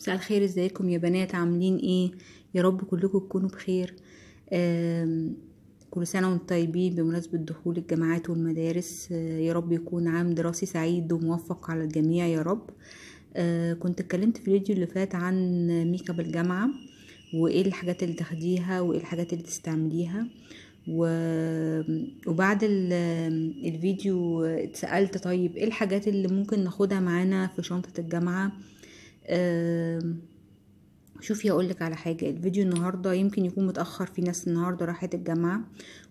مساء الخير ازيكم يا بنات عاملين ايه يا رب كلكم تكونوا بخير كل سنة وانتم طيبين بمناسبة دخول الجامعات والمدارس آه، يا رب يكون عام دراسي سعيد وموفق على الجميع يا رب آه، كنت اتكلمت في الفيديو اللي فات عن ميك اب الجامعة وايه الحاجات اللي تاخديها وايه الحاجات اللي تستعمليها وبعد الفيديو اتسألت طيب ايه الحاجات اللي ممكن ناخدها معانا في شنطة الجامعة شوفي اقول لك على حاجه الفيديو النهارده يمكن يكون متاخر في ناس النهارده راحت الجامعه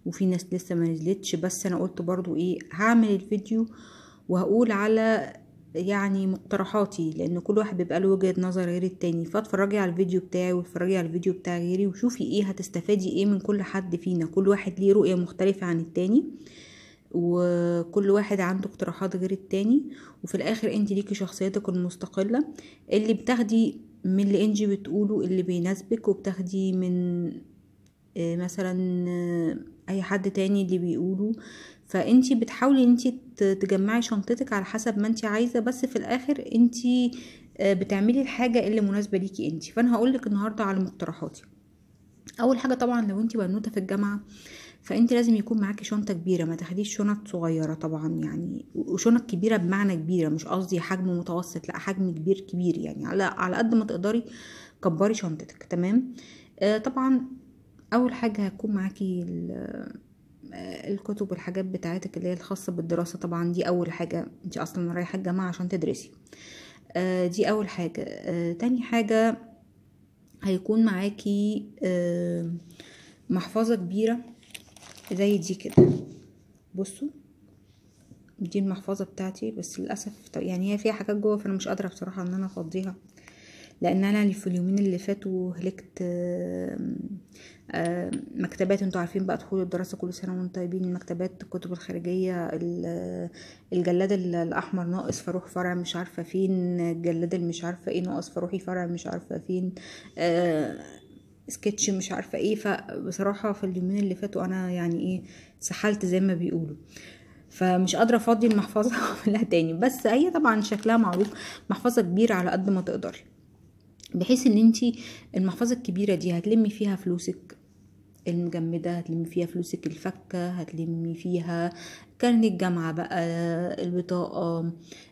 وفي ناس لسه ما نزلتش بس انا قلت برضو ايه هعمل الفيديو وهقول على يعني مقترحاتي لان كل واحد بيبقى له وجهه نظر غير التاني فاتفرجي على الفيديو بتاعي واتفرجي على الفيديو بتاع غيري وشوفي ايه هتستفادي ايه من كل حد فينا كل واحد ليه رؤيه مختلفه عن التاني آه وكل واحد عنده اقتراحات غير التاني وفي الاخر انت ليكي شخصيتك المستقلة اللي بتاخدي من اللي انجي بتقوله اللي بيناسبك وبتاخدي من آه، مثلا آه، اي حد تاني اللي بيقوله فانت بتحاولي انت تجمعي شنطتك على حسب ما انت عايزه بس في الاخر انت آه، بتعملي الحاجه اللي مناسبه ليكي انت فانا هقولك النهارده على مقترحاتي اول حاجه طبعا لو انت بنوته في الجامعه آه فانت لازم يكون معاكي شنطه كبيره ما تاخديش شنط صغيره طبعا يعني وشنط كبيره بمعنى كبيره مش قصدي حجم متوسط لا حجم كبير كبير يعني على على قد ما تقدري كبري شنطتك تمام آه طبعا اول حاجه هتكون معاكي آه، الكتب والحاجات بتاعتك اللي هي الخاصه بالدراسه طبعا دي اول حاجه انت اصلا رايحه الجامعه عشان تدرسي آه دي اول حاجه آه تاني حاجه هيكون معاكي آه، محفظه كبيره زي دي كده بصوا دي المحفظة بتاعتي بس للأسف يعني هي فيها حاجات جوه فأنا مش قادرة بصراحة إن أنا أفضيها لأن أنا في اليومين اللي فاتوا هلكت مكتبات انتوا عارفين بقى دخول الدراسة كل سنة وانتم طيبين المكتبات الكتب الخارجية الجلاد الأحمر ناقص فاروح فرع مش عارفة فين الجلاد اللي مش عارفة ايه ناقص فاروحي فرع مش عارفة فين سكتش مش عارفه ايه فبصراحه في اليومين اللي فاتوا انا يعني ايه سحلت زي ما بيقولوا فمش قادره افضي المحفظه واعملها تاني بس هي طبعا شكلها معروف محفظه كبيره على قد ما تقدري بحيث ان انت المحفظه الكبيره دي هتلمي فيها فلوسك المجمدة هتلم فيها فلوسك الفكة هتلم فيها كارنيه الجامعة بقى البطاقة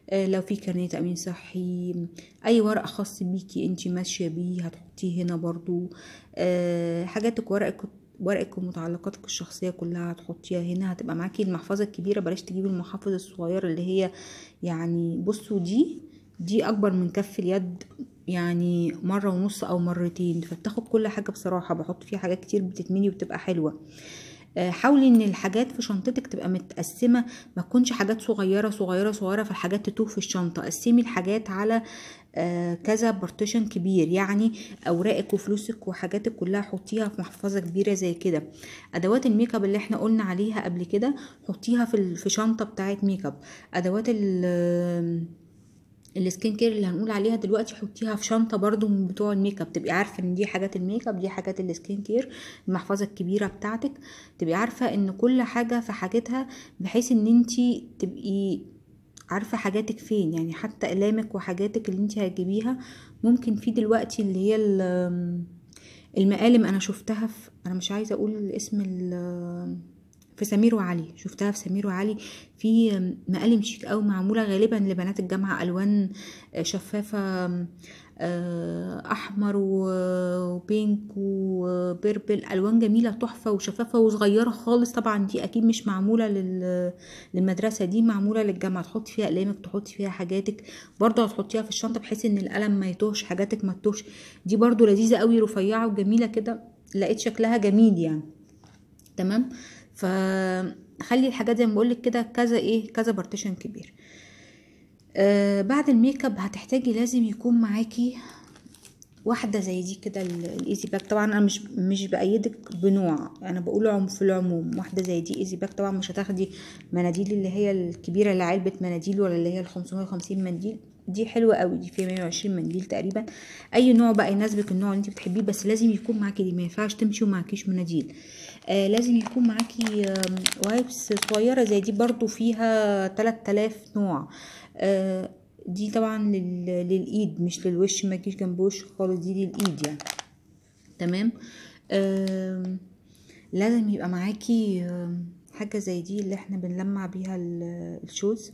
آه، لو في كارنيه تأمين صحي أي ورقة خاص بيكي أنت ماشية بيه هتحطيه هنا برضو آه، حاجاتك ورقك ورقك ومتعلقاتك الشخصيه كلها هتحطيها هنا هتبقى معاكي المحفظه الكبيره بلاش تجيبي المحافظ الصغيرة اللي هي يعني بصوا دي دي اكبر من كف اليد يعني مرة ونص او مرتين فبتاخد كل حاجة بصراحة بحط فيها حاجات كتير بتتمني وبتبقى حلوة آه، حاولي ان الحاجات في شنطتك تبقى متقسمه ما تكونش حاجات صغيره صغيره صغيره فالحاجات تتوه في الشنطه قسمي الحاجات على آه، كذا بارتيشن كبير يعني اوراقك وفلوسك وحاجاتك كلها حطيها في محفظه كبيره زي كده ادوات الميك اب اللي احنا قلنا عليها قبل كده حطيها في في شنطه بتاعه ميك اب ادوات ال السكين كير اللي هنقول عليها دلوقتي حطيها في شنطه برضو من بتوع الميك اب تبقي عارفه ان دي حاجات الميك اب دي حاجات السكين كير المحفظه الكبيره بتاعتك تبقي عارفه ان كل حاجه في حاجتها بحيث ان انت تبقي عارفه حاجاتك فين يعني حتى الامك وحاجاتك اللي انت هتجيبيها ممكن في دلوقتي اللي هي المقالم انا شفتها في انا مش عايزه اقول اسم في سمير وعلي شفتها في سمير وعلي في مقالم شيك قوي معموله غالبا لبنات الجامعه الوان آه، شفافه آه، احمر وبينك آه، وبربل الوان جميله تحفه وشفافه وصغيره خالص طبعا دي اكيد مش معموله للمدرسه دي معموله للجامعه تحط فيها اقلامك تحط فيها حاجاتك برضو هتحطيها في الشنطه بحيث ان القلم ما يتوهش حاجاتك ما تتوهش دي برضو لذيذه قوي رفيعه وجميله كده لقيت شكلها جميل يعني تمام آه فخلي الحاجات زي ما بقولك كده كذا ايه كذا بارتيشن كبير آه بعد الميك اب هتحتاجي لازم يكون معاكي واحده زي دي كده الايزي باك طبعا انا مش مش بايدك بنوع انا بقول عم في العموم واحده زي دي ايزي باك طبعا مش هتاخدي مناديل اللي هي الكبيره اللي علبه مناديل ولا اللي هي ال 550 منديل دي حلوه قوي دي فيها 120 منديل تقريبا اي نوع بقى يناسبك النوع اللي انت بتحبيه بس لازم يكون معاكي دي ما ينفعش تمشي ومعكيش مناديل آه لازم يكون معاكي آه وايبس صغيره زي دي برضو فيها 3000 نوع آه دي طبعا لل... للايد مش للوش ما يجيش جنب وش خالص دي للايد يعني تمام آه لازم يبقى معاكي آه حاجه زي دي اللي احنا بنلمع بيها الشوز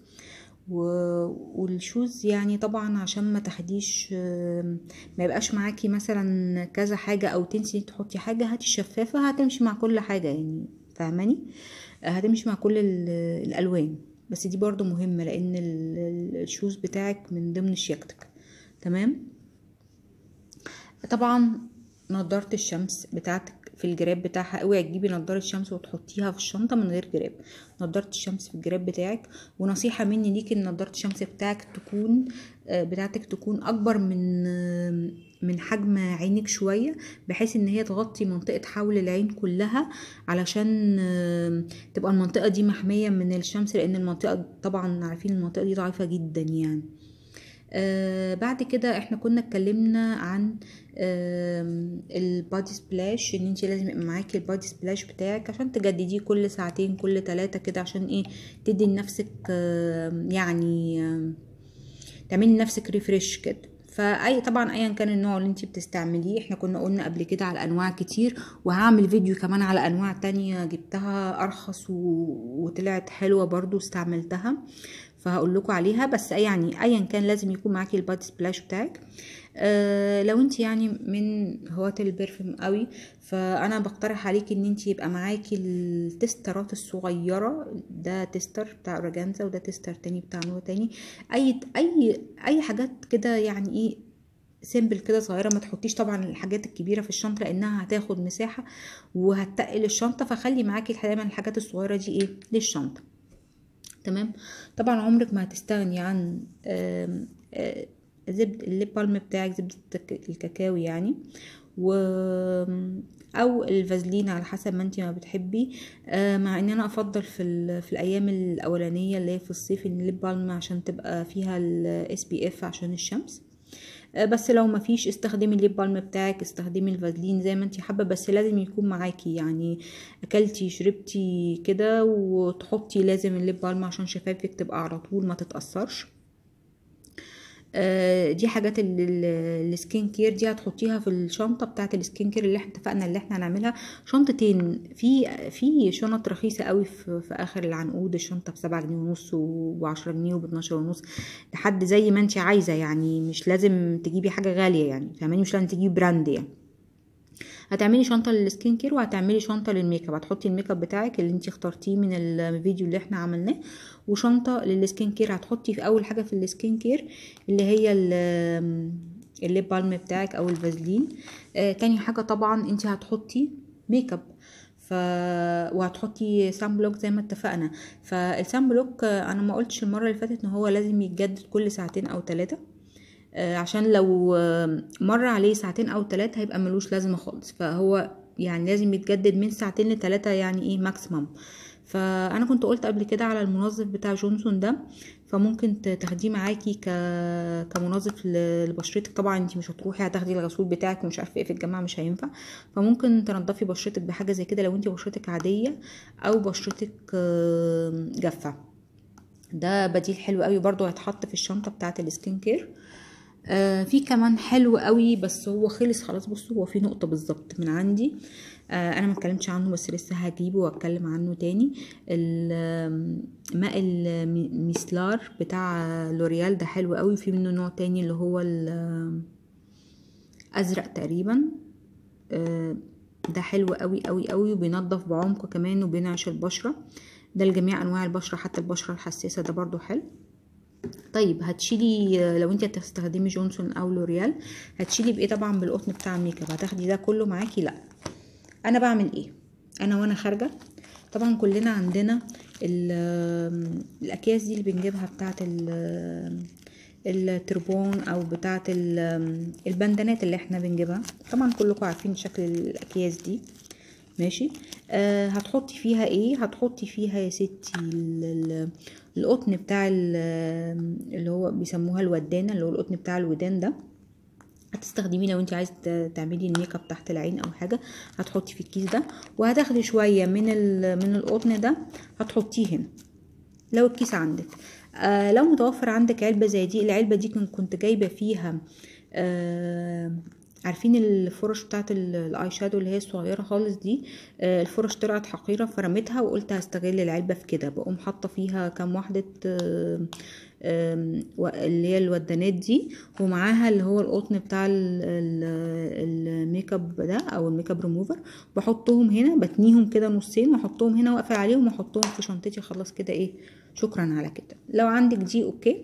والشوز يعني طبعا عشان ما تحديش ما يبقاش معاكي مثلا كذا حاجة او تنسي تحطي حاجة هاتي الشفافة هتمشي مع كل حاجة يعني فاهماني آه، هتمشي مع كل آه، الالوان بس دي برضو مهمة لان الشوز بتاعك من ضمن شياكتك تمام طبعا نضارة الشمس بتاعتك في الجراب بتاعها اوعي تجيبي نضاره شمس وتحطيها في الشنطه من غير جراب نضاره الشمس في الجراب بتاعك ونصيحه مني ليكي ان نضاره الشمس بتاعك تكون آه، بتاعتك تكون اكبر من آه، من حجم عينك شويه بحيث ان هي تغطي منطقه حول العين كلها علشان آه، تبقى المنطقه دي محميه من الشمس لان المنطقه طبعا عارفين المنطقه دي ضعيفه جدا يعني آه بعد كده احنا كنا اتكلمنا عن البادي سبلاش ان انت لازم يبقى معاكي البادي سبلاش بتاعك عشان تجدديه كل ساعتين كل ثلاثة كده عشان ايه تدي لنفسك يعني تعملي لنفسك ريفريش كده فاي طبعا ايا كان النوع اللي انت بتستعمليه احنا كنا قلنا قبل كده على انواع كتير وهعمل فيديو كمان على انواع تانية جبتها ارخص و... وطلعت حلوة برضو استعملتها فهقول لكم عليها بس يعني ايا كان لازم يكون معاكي البادي سبلاش بتاعك آه لو انت يعني من هواة البرفيوم قوي فانا بقترح عليك ان انت يبقى معاكي التسترات الصغيره ده تستر بتاع اورجانزا وده تستر تاني بتاع نوع تاني اي اي اي حاجات كده يعني ايه سيمبل كده صغيره ما تحطيش طبعا الحاجات الكبيره في الشنطه لانها هتاخد مساحه وهتقل الشنطه فخلي معاكي دايما الحاجات الصغيره دي ايه للشنطه تمام طبعا عمرك ما هتستغني عن آه، زبد الليب بالم بتاعك زبدة الكاكاو يعني و او الفازلين على حسب ما انت ما بتحبي آه مع ان انا افضل في, في الايام الاولانيه اللي هي في الصيف الليب بالم عشان تبقى فيها الاس بي اف عشان الشمس آه، بس لو مفيش استخدمي الليب بالم بتاعك استخدمي الفازلين زي ما انت حابه بس لازم يكون معاكي يعني اكلتي شربتي كده وتحطي لازم الليب بالم عشان شفايفك تبقى على طول ما تتاثرش آه، دي حاجات السكين كير دي هتحطيها في الشنطه بتاعه السكين كير اللي احنا اتفقنا اللي احنا هنعملها شنطتين في في شنط رخيصه قوي في, في اخر العنقود الشنطه بسبعة جنيه ونص وعشرة جنيه 12 ونص لحد زي ما انت عايزه يعني مش لازم تجيبي حاجه غاليه يعني فاهماني مش لازم تجيبي براند يعني هتعملي شنطه للسكين كير وهتعملي شنطه للميك اب هتحطي الميك اب بتاعك اللي انت اخترتيه من الفيديو اللي احنا عملناه وشنطه للسكين كير هتحطي في اول حاجه في السكين كير اللي هي الليب بالم بتاعك او الفازلين آه تاني حاجه طبعا انت هتحطي ميك اب ف وهتحطي سان بلوك زي ما اتفقنا فالسان بلوك آه، انا ما قلتش المره اللي فاتت ان هو لازم يتجدد كل ساعتين او ثلاثه آه، عشان لو آه، مر عليه ساعتين او ثلاثة هيبقى ملوش لازمة خالص فهو يعني لازم يتجدد من ساعتين لتلاتة يعني ايه ماكسيمم فانا كنت قلت قبل كده على المنظف بتاع جونسون ده فممكن تاخديه معاكي ك... كمنظف لبشرتك طبعا انت مش هتروحي هتاخدي الغسول بتاعك ومش عارفه ايه في الجامعه مش هينفع فممكن تنضفي بشرتك بحاجه زي كده لو انت بشرتك عاديه او بشرتك جافه ده بديل حلو قوي برضو هيتحط في الشنطه بتاعه السكين كير آه، في كمان حلو قوي بس هو خلص خلاص بصوا هو في نقطه بالظبط من عندي آه انا ما اتكلمتش عنه بس لسه هجيبه واتكلم عنه تاني ماء الميسلار بتاع لوريال ده حلو قوي في منه نوع تاني اللي هو الازرق تقريبا آه ده حلو قوي قوي قوي وبينظف بعمق كمان وبينعش البشره ده لجميع انواع البشره حتى البشره الحساسه ده برضو حلو طيب هتشيلي لو انت هتستخدمي جونسون او لوريال هتشيلي بايه طبعا بالقطن بتاع الميك اب هتاخدي ده كله معاكي لا انا بعمل ايه انا وانا خارجه طبعا كلنا عندنا الاكياس دي اللي بنجيبها بتاعه التربون او بتاعه البندانات اللي احنا بنجيبها طبعا كلكم عارفين شكل الاكياس دي ماشي آه هتحطي فيها ايه هتحطي فيها يا ستي القطن بتاع اللي هو بيسموها الودانه اللي هو القطن بتاع الودان ده هتستخدميه لو انت عايزه تعملي الميك اب تحت العين او حاجه هتحطي في الكيس ده وهتاخدي شويه من من القطن ده هتحطيه هنا لو الكيس عندك آه لو متوفر عندك علبه زي دي العلبه دي كنت جايبه فيها آه عارفين الفرش بتاعه الاي شادو اللي هي الصغيره خالص دي آه، الفرش طلعت حقيره فرميتها وقلت هستغل العلبه في كده بقوم حاطه فيها كام واحده آه، اللي هي الودانات دي ومعاها اللي هو القطن بتاع الميك اب ده او الميك اب ريموفر بحطهم هنا بتنيهم كده نصين واحطهم هنا واقفل عليهم واحطهم في شنطتي خلاص كده ايه شكرا على كده لو عندك دي اوكي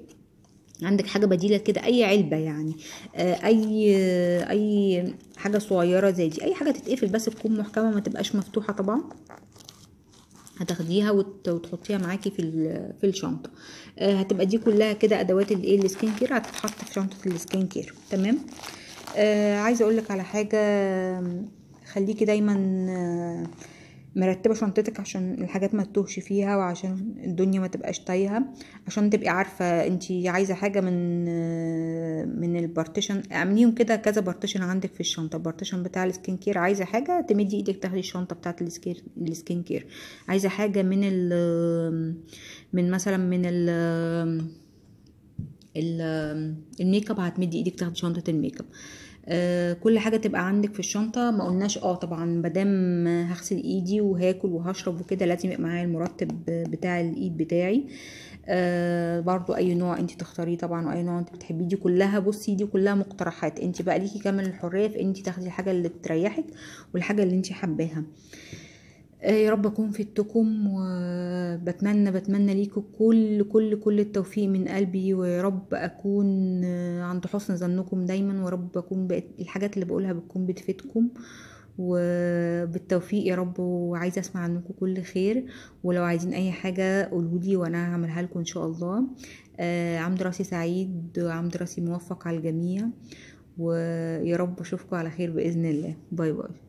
عندك حاجه بديله كده اي علبه يعني آه، اي اي حاجه صغيره زي دي اي حاجه تتقفل بس تكون محكمه ما تبقاش مفتوحه طبعا هتاخديها وتحطيها معاكي في في الشنطه آه، هتبقى دي كلها كده ادوات الايه السكين كير هتتحط في شنطه السكين كير تمام عايزه عايزه اقولك على حاجه خليكي دايما آه مرتبة شنطتك عشان الحاجات ما تتوهش فيها وعشان الدنيا ما تبقاش تايهة عشان تبقي عارفة انت عايزة حاجة من من البارتيشن اعمليهم كده كذا بارتيشن عندك في الشنطة البارتيشن بتاع السكين كير عايزة حاجة تمدي ايدك تاخدي الشنطة بتاعة السكين كير عايزة حاجة من ال من مثلا من ال الميك اب هتمدي ايدك تاخدي شنطة الميك اب آه، كل حاجه تبقى عندك في الشنطه ما قلناش اه طبعا مادام هغسل ايدي وهاكل وهشرب وكده لازم يبقى معايا المرطب بتاع الايد بتاعي آه برضو اي نوع انت تختاريه طبعا واي نوع انت بتحبيه دي كلها بصي دي كلها مقترحات انت بقى ليكي كامل الحريه في انت تاخدي الحاجه اللي تريحك والحاجه اللي انت حباها آه آه، يا رب اكون في التكم وبتمنى بتمنى ليكم كل كل كل التوفيق من قلبي ويا رب اكون آه، عند حسن ظنكم دايما ورب اكون الحاجات اللي بقولها بتكون بتفيدكم وبالتوفيق يا رب وعايزه اسمع عنكم كل خير ولو عايزين اي حاجه قولولي وانا هعملها لكم ان شاء الله آه راسي سعيد وعام راسي موفق على الجميع ويا رب اشوفكم على خير باذن الله باي باي